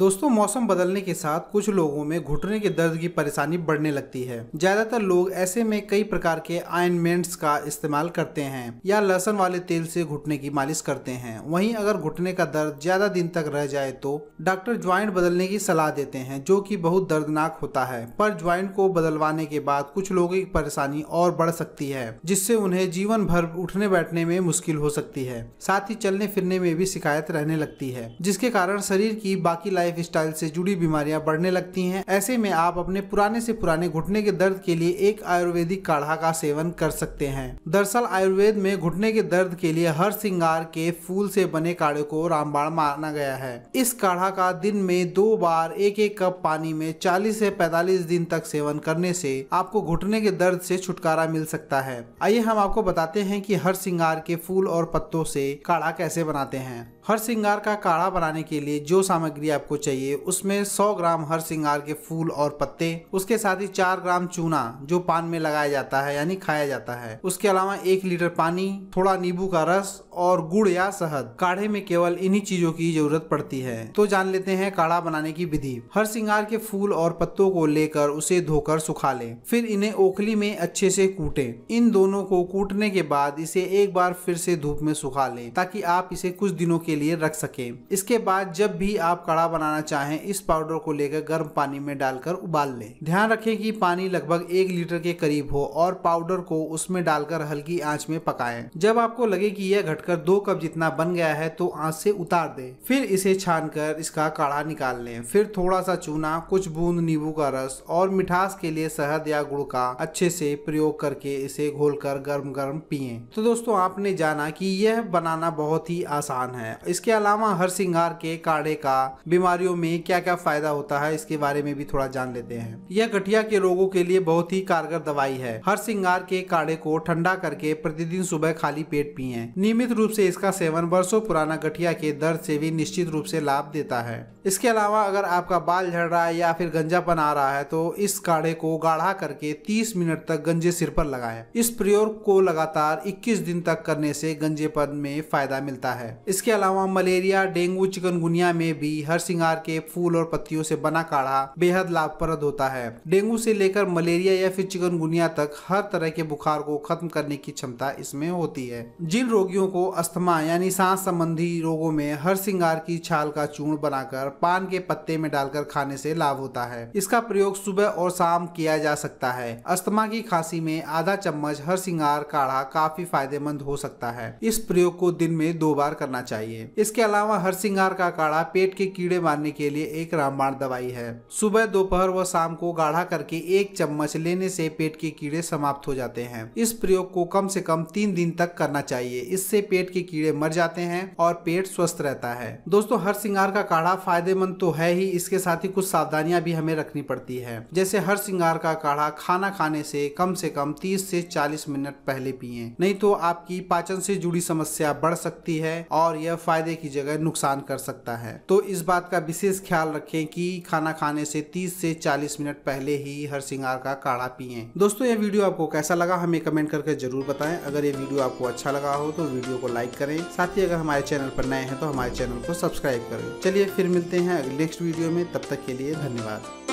दोस्तों मौसम बदलने के साथ कुछ लोगों में घुटने के दर्द की परेशानी बढ़ने लगती है ज्यादातर लोग ऐसे में कई प्रकार के आयनमेंट्स का इस्तेमाल करते हैं या लहसन वाले तेल से घुटने की मालिश करते हैं वहीं अगर घुटने का दर्द ज्यादा दिन तक रह जाए तो डॉक्टर ज्वाइंट बदलने की सलाह देते हैं जो की बहुत दर्दनाक होता है पर ज्वाइंट को बदलवाने के बाद कुछ लोगों की परेशानी और बढ़ सकती है जिससे उन्हें जीवन भर उठने बैठने में मुश्किल हो सकती है साथ ही चलने फिरने में भी शिकायत रहने लगती है जिसके कारण शरीर की बाकी लाइफ स्टाइल से जुड़ी बीमारियां बढ़ने लगती हैं ऐसे में आप अपने पुराने से पुराने घुटने के दर्द के लिए एक आयुर्वेदिक काढ़ा का सेवन कर सकते हैं दरअसल आयुर्वेद में घुटने के दर्द के लिए हर श्रृंगार के फूल से बने काढ़े को रामबाण माना गया है इस काढ़ा का दिन में दो बार एक एक कप पानी में चालीस से पैतालीस दिन तक सेवन करने से आपको घुटने के दर्द से छुटकारा मिल सकता है आइए हम आपको बताते हैं कि हर श्रृंगार के फूल और पत्तों से काढ़ा कैसे बनाते हैं हर श्रृंगार का काढ़ा बनाने के लिए जो सामग्री आपको चाहिए उसमें 100 ग्राम हर श्रृंगार के फूल और पत्ते उसके साथ ही चार ग्राम चूना जो पान में लगाया जाता है यानी खाया जाता है उसके अलावा एक लीटर पानी थोड़ा नींबू का रस और गुड़ या शहद काढ़े में केवल इन्हीं चीजों की जरूरत पड़ती है तो जान लेते हैं काढ़ा बनाने की विधि हर श्रृंगार के फूल और पत्तों को लेकर उसे धोकर सुखा ले फिर इन्हें ओखली में अच्छे से कूटे इन दोनों को कूटने के बाद इसे एक बार फिर से धूप में सुखा ले ताकि आप इसे कुछ दिनों के लिए रख सके इसके बाद जब भी आप काढ़ा बनाना बनाना चाहें इस पाउडर को लेकर गर्म पानी में डालकर उबाल लें ध्यान रखें कि पानी लगभग एक लीटर के करीब हो और पाउडर को उसमें डालकर हल्की आंच में पकाएं जब आपको लगे कि यह घटकर दो कप जितना बन गया है तो आंच से उतार दें फिर इसे कर इसका काढ़ा निकाल लें फिर थोड़ा सा चूना कुछ बूंद नींबू का रस और मिठास के लिए शहद या गुड़ का अच्छे से प्रयोग करके इसे घोल कर गर्म गर्म पिए तो दोस्तों आपने जाना कि यह बनाना बहुत ही आसान है इसके अलावा हर श्रृंगार के काढ़े का बीमारी बीमारियों में क्या क्या फायदा होता है इसके बारे में भी थोड़ा जान लेते हैं यह गठिया के रोगों के लिए बहुत ही कारगर दवाई है हर सिंगार के काढ़े को ठंडा करके प्रतिदिन सुबह खाली पेट पिए नियमित रूप से इसका सेवन वर्षों पुराना गठिया के दर्द से भी निश्चित रूप से लाभ देता है इसके अलावा अगर आपका बाल झड़ रहा है या फिर गंजापन आ रहा है तो इस काढ़े को गाढ़ा करके 30 मिनट तक गंजे सिर पर लगाएं। इस प्रयोग को लगातार 21 दिन तक करने से गंजेपन में फायदा मिलता है इसके अलावा मलेरिया डेंगू चिकनगुनिया में भी हर सिंगार प्रकार के फूल और पत्तियों से बना काढ़ा बेहद लाभप्रद होता है डेंगू से लेकर मलेरिया या फिर चिकनगुनिया तक हर तरह के बुखार को खत्म करने की क्षमता इसमें होती है जिन रोगियों को अस्थमा यानी सांस संबंधी रोगों में हर सिंगार की छाल का चूर्ण बनाकर पान के पत्ते में डालकर खाने से लाभ होता है इसका प्रयोग सुबह और शाम किया जा सकता है अस्थमा की खांसी में आधा चम्मच हर सिंगार काढ़ा काफी फायदेमंद हो सकता है इस प्रयोग को दिन में दो बार करना चाहिए इसके अलावा हर सिंगार का काढ़ा पेट के कीड़े मारने के लिए एक रामबाण दवाई है सुबह दोपहर व शाम को गाढ़ा करके एक चम्मच लेने से पेट के कीड़े समाप्त हो जाते हैं इस प्रयोग को कम से कम तीन दिन तक करना चाहिए इससे पेट के कीड़े मर जाते हैं और पेट स्वस्थ रहता है दोस्तों हर सिंगार का काढ़ा फायदेमंद तो है ही इसके साथ ही कुछ सावधानियां भी हमें रखनी पड़ती है जैसे हर सिंगार का काढ़ा खाना खाने से कम से कम तीस से चालीस मिनट पहले पिए नहीं तो आपकी पाचन से जुड़ी समस्या बढ़ सकती है और यह फायदे की जगह नुकसान कर सकता है तो इस बात का विशेष ख्याल रखें कि खाना खाने से 30 से 40 मिनट पहले ही हर सिंगार का काढ़ा पिए दोस्तों ये वीडियो आपको कैसा लगा हमें कमेंट करके जरूर बताएं अगर ये वीडियो आपको अच्छा लगा हो तो वीडियो को लाइक करें साथ ही अगर हमारे चैनल पर नए हैं तो हमारे चैनल को सब्सक्राइब करें चलिए फिर मिलते हैं नेक्स्ट वीडियो में तब तक के लिए धन्यवाद